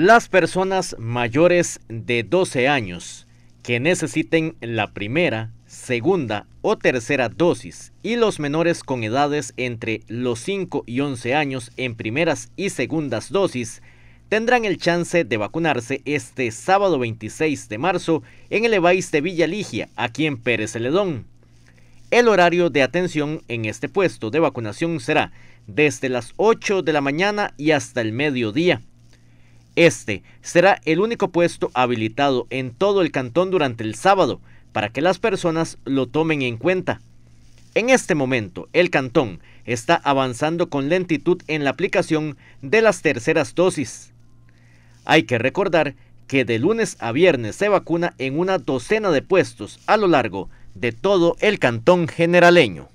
Las personas mayores de 12 años que necesiten la primera, segunda o tercera dosis y los menores con edades entre los 5 y 11 años en primeras y segundas dosis tendrán el chance de vacunarse este sábado 26 de marzo en el EVAIS de Villa Ligia, aquí en Pérez Celedón. El horario de atención en este puesto de vacunación será desde las 8 de la mañana y hasta el mediodía. Este será el único puesto habilitado en todo el cantón durante el sábado para que las personas lo tomen en cuenta. En este momento, el cantón está avanzando con lentitud en la aplicación de las terceras dosis. Hay que recordar que de lunes a viernes se vacuna en una docena de puestos a lo largo de todo el cantón generaleño.